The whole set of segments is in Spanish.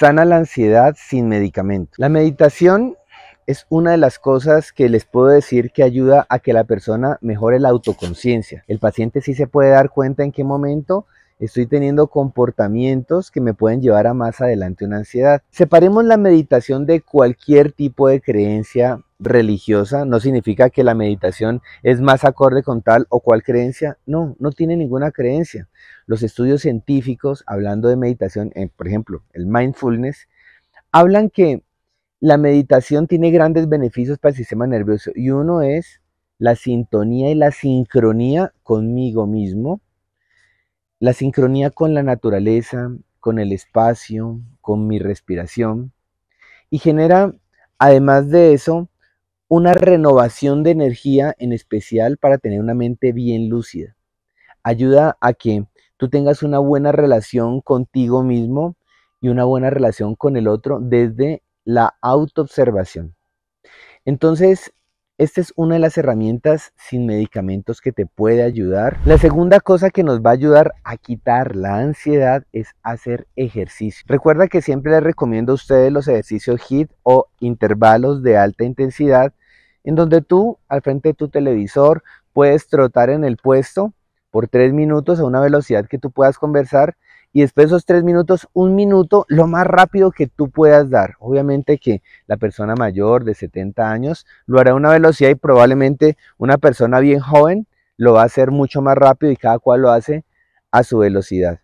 sana la ansiedad sin medicamento. La meditación es una de las cosas que les puedo decir que ayuda a que la persona mejore la autoconciencia. El paciente sí se puede dar cuenta en qué momento estoy teniendo comportamientos que me pueden llevar a más adelante una ansiedad. Separemos la meditación de cualquier tipo de creencia religiosa no significa que la meditación es más acorde con tal o cual creencia. No, no tiene ninguna creencia. Los estudios científicos, hablando de meditación, eh, por ejemplo, el mindfulness, hablan que la meditación tiene grandes beneficios para el sistema nervioso y uno es la sintonía y la sincronía conmigo mismo, la sincronía con la naturaleza, con el espacio, con mi respiración y genera, además de eso, una renovación de energía en especial para tener una mente bien lúcida. Ayuda a que tú tengas una buena relación contigo mismo y una buena relación con el otro desde la autoobservación. Entonces, esta es una de las herramientas sin medicamentos que te puede ayudar. La segunda cosa que nos va a ayudar a quitar la ansiedad es hacer ejercicio. Recuerda que siempre les recomiendo a ustedes los ejercicios HIIT o intervalos de alta intensidad en donde tú, al frente de tu televisor, puedes trotar en el puesto por tres minutos a una velocidad que tú puedas conversar y después esos tres minutos, un minuto, lo más rápido que tú puedas dar. Obviamente que la persona mayor de 70 años lo hará a una velocidad y probablemente una persona bien joven lo va a hacer mucho más rápido y cada cual lo hace a su velocidad.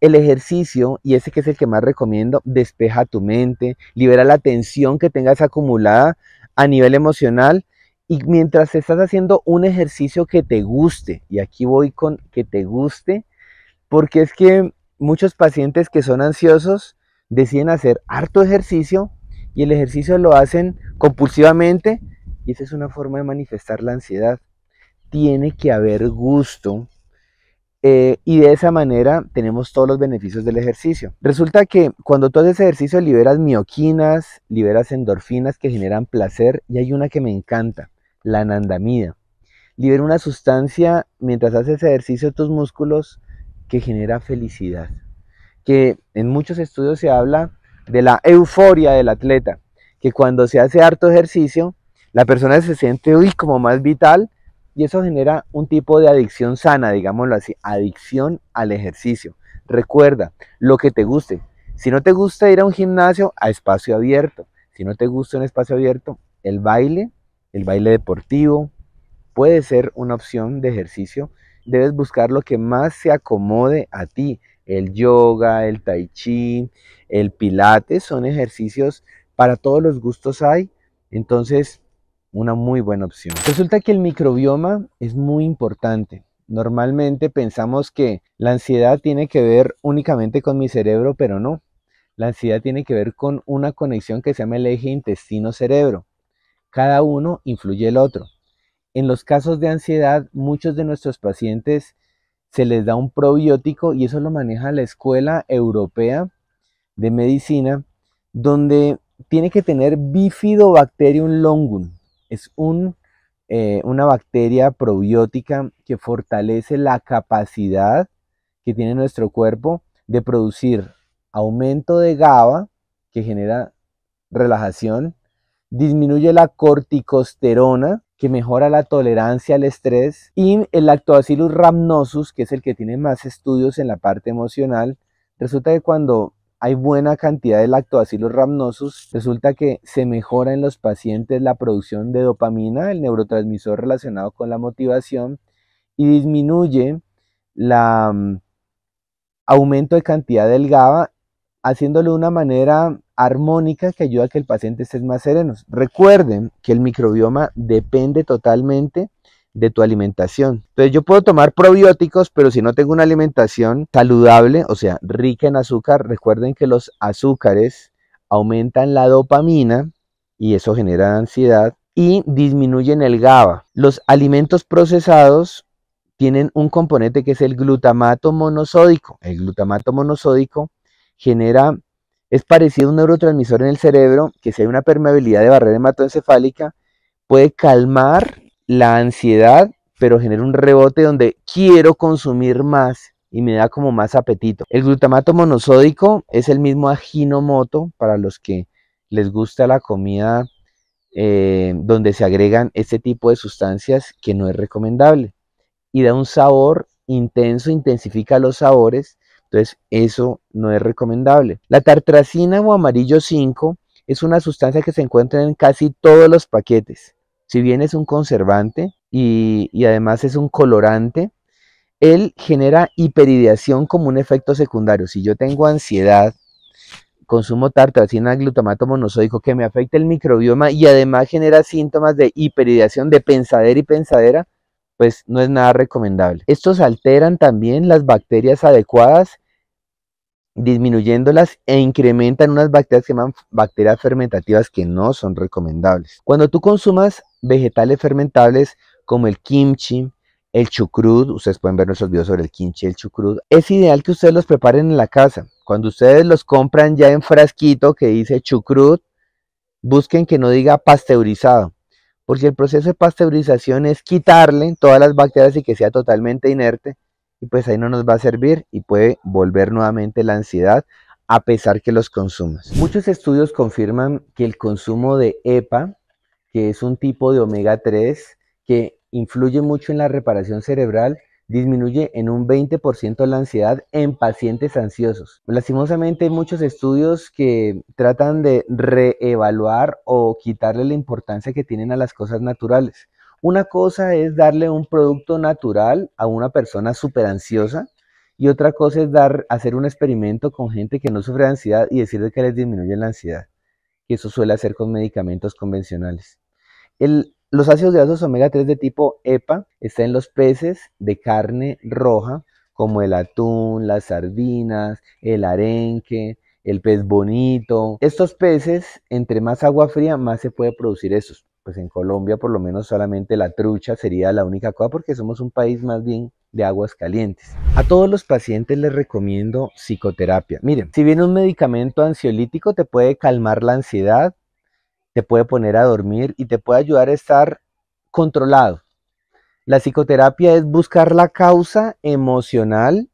El ejercicio, y ese que es el que más recomiendo, despeja tu mente, libera la tensión que tengas acumulada a nivel emocional. Y mientras estás haciendo un ejercicio que te guste, y aquí voy con que te guste, porque es que muchos pacientes que son ansiosos deciden hacer harto ejercicio y el ejercicio lo hacen compulsivamente y esa es una forma de manifestar la ansiedad. Tiene que haber gusto eh, y de esa manera tenemos todos los beneficios del ejercicio. Resulta que cuando tú haces ejercicio liberas mioquinas, liberas endorfinas que generan placer y hay una que me encanta, la anandamida. Libera una sustancia mientras haces ejercicio tus músculos que genera felicidad, que en muchos estudios se habla de la euforia del atleta, que cuando se hace harto ejercicio, la persona se siente como más vital y eso genera un tipo de adicción sana, digámoslo así, adicción al ejercicio. Recuerda, lo que te guste. Si no te gusta ir a un gimnasio, a espacio abierto. Si no te gusta un espacio abierto, el baile, el baile deportivo, puede ser una opción de ejercicio. Debes buscar lo que más se acomode a ti. El yoga, el tai chi, el pilates son ejercicios para todos los gustos hay. Entonces, una muy buena opción. Resulta que el microbioma es muy importante. Normalmente pensamos que la ansiedad tiene que ver únicamente con mi cerebro, pero no. La ansiedad tiene que ver con una conexión que se llama el eje intestino-cerebro. Cada uno influye el otro. En los casos de ansiedad, muchos de nuestros pacientes se les da un probiótico y eso lo maneja la Escuela Europea de Medicina, donde tiene que tener Bifidobacterium longum. Es un, eh, una bacteria probiótica que fortalece la capacidad que tiene nuestro cuerpo de producir aumento de GABA, que genera relajación, disminuye la corticosterona, que mejora la tolerancia al estrés, y el lactobacillus rhamnosus, que es el que tiene más estudios en la parte emocional, resulta que cuando hay buena cantidad de lactobacilos rhamnosus, resulta que se mejora en los pacientes la producción de dopamina, el neurotransmisor relacionado con la motivación, y disminuye el mm, aumento de cantidad del GABA, haciéndolo de una manera armónica que ayuda a que el paciente esté más sereno. Recuerden que el microbioma depende totalmente de tu alimentación. Entonces yo puedo tomar probióticos, pero si no tengo una alimentación saludable, o sea, rica en azúcar, recuerden que los azúcares aumentan la dopamina y eso genera ansiedad y disminuyen el GABA. Los alimentos procesados tienen un componente que es el glutamato monosódico. El glutamato monosódico genera, es parecido a un neurotransmisor en el cerebro que si hay una permeabilidad de barrera hematoencefálica puede calmar la ansiedad, pero genera un rebote donde quiero consumir más y me da como más apetito. El glutamato monosódico es el mismo aginomoto para los que les gusta la comida eh, donde se agregan este tipo de sustancias que no es recomendable y da un sabor intenso, intensifica los sabores, entonces eso no es recomendable. La tartracina o amarillo 5 es una sustancia que se encuentra en casi todos los paquetes si bien es un conservante y, además es un colorante, él genera hiperideación como un efecto secundario. Si yo tengo ansiedad, consumo tartracina, glutamato monosódico, que me afecta el microbioma y además genera síntomas de hiperideación de pensadera y pensadera, pues no es nada recomendable. Estos alteran también las bacterias adecuadas disminuyéndolas e incrementan unas bacterias que llaman bacterias fermentativas que no son recomendables. Cuando tú consumas vegetales fermentables como el kimchi, el chucrut, ustedes pueden ver nuestros videos sobre el kimchi, el chucrut, es ideal que ustedes los preparen en la casa. Cuando ustedes los compran ya en frasquito que dice chucrut, busquen que no diga pasteurizado, porque el proceso de pasteurización es quitarle todas las bacterias y que sea totalmente inerte y pues ahí no nos va a servir y puede volver nuevamente la ansiedad a pesar que los consumas. Muchos estudios confirman que el consumo de EPA, que es un tipo de omega 3 que influye mucho en la reparación cerebral, disminuye en un 20% la ansiedad en pacientes ansiosos. Lastimosamente hay muchos estudios que tratan de reevaluar o quitarle la importancia que tienen a las cosas naturales. Una cosa es darle un producto natural a una persona súper ansiosa y otra cosa es hacer un experimento con gente que no sufre ansiedad y decirle que les disminuye la ansiedad, que eso suele hacer con medicamentos convencionales. los ácidos grasos omega 3 de tipo EPA están en los peces de carne roja, como el atún, las sardinas, el arenque, el pez bonito. Estos peces, entre más agua fría, más se puede producir esos pues en Colombia por lo menos solamente la trucha sería la única cosa porque somos un país más bien de aguas calientes. A todos los pacientes les recomiendo psicoterapia. Miren, si viene un medicamento ansiolítico te puede calmar la ansiedad, te puede poner a dormir y te puede ayudar a estar controlado. La psicoterapia es buscar la causa emocional,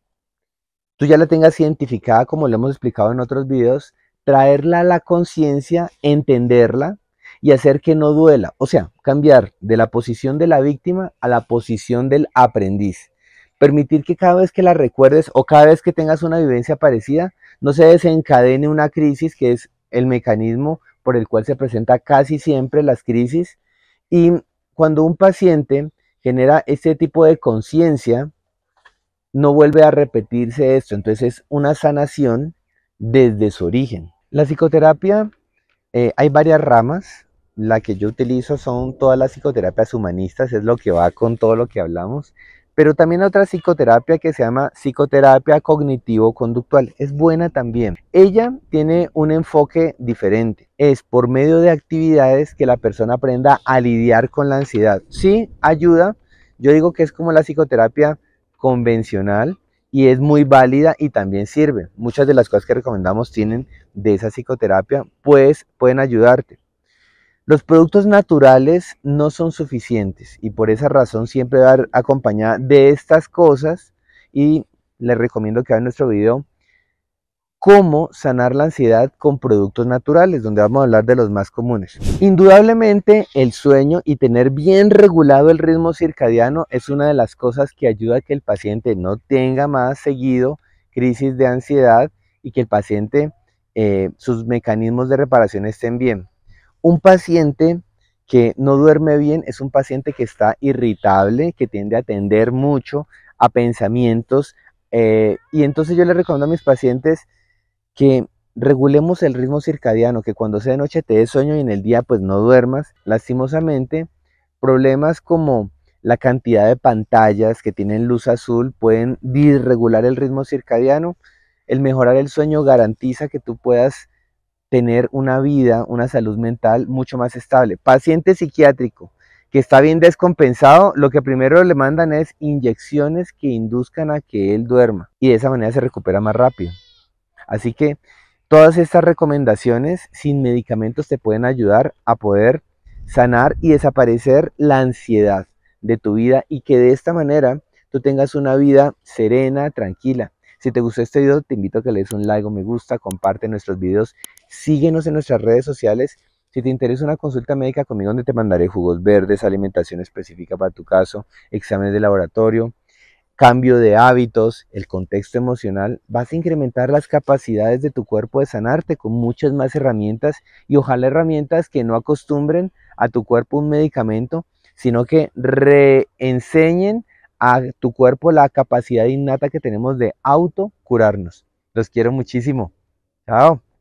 tú ya la tengas identificada como le hemos explicado en otros videos, traerla a la conciencia, entenderla, y hacer que no duela. O sea, cambiar de la posición de la víctima a la posición del aprendiz. Permitir que cada vez que la recuerdes o cada vez que tengas una vivencia parecida, no se desencadene una crisis, que es el mecanismo por el cual se presenta casi siempre las crisis. Y cuando un paciente genera este tipo de conciencia, no vuelve a repetirse esto. Entonces es una sanación desde su origen. La psicoterapia, eh, hay varias ramas la que yo utilizo son todas las psicoterapias humanistas, es lo que va con todo lo que hablamos, pero también otra psicoterapia que se llama psicoterapia cognitivo-conductual, es buena también. Ella tiene un enfoque diferente, es por medio de actividades que la persona aprenda a lidiar con la ansiedad. Sí, ayuda, yo digo que es como la psicoterapia convencional, y es muy válida y también sirve. Muchas de las cosas que recomendamos tienen de esa psicoterapia, pues pueden ayudarte. Los productos naturales no son suficientes y por esa razón siempre va a acompañada de estas cosas y les recomiendo que vean nuestro video cómo sanar la ansiedad con productos naturales, donde vamos a hablar de los más comunes. Indudablemente el sueño y tener bien regulado el ritmo circadiano es una de las cosas que ayuda a que el paciente no tenga más seguido crisis de ansiedad y que el paciente, eh, sus mecanismos de reparación estén bien. Un paciente que no duerme bien es un paciente que está irritable, que tiende a atender mucho a pensamientos. Eh, y entonces yo le recomiendo a mis pacientes que regulemos el ritmo circadiano, que cuando sea de noche te dé sueño y en el día pues no duermas. Lastimosamente, problemas como la cantidad de pantallas que tienen luz azul pueden disregular el ritmo circadiano. El mejorar el sueño garantiza que tú puedas tener una vida, una salud mental mucho más estable. Paciente psiquiátrico que está bien descompensado, lo que primero le mandan es inyecciones que induzcan a que él duerma y de esa manera se recupera más rápido. Así que todas estas recomendaciones sin medicamentos te pueden ayudar a poder sanar y desaparecer la ansiedad de tu vida y que de esta manera tú tengas una vida serena, tranquila. Si te gustó este video, te invito a que le des un like o me gusta, comparte nuestros videos, síguenos en nuestras redes sociales. Si te interesa una consulta médica conmigo, donde te mandaré jugos verdes, alimentación específica para tu caso, exámenes de laboratorio, cambio de hábitos, el contexto emocional, vas a incrementar las capacidades de tu cuerpo de sanarte con muchas más herramientas y ojalá herramientas que no acostumbren a tu cuerpo un medicamento, sino que reenseñen a tu cuerpo la capacidad innata que tenemos de auto curarnos. Los quiero muchísimo. Chao.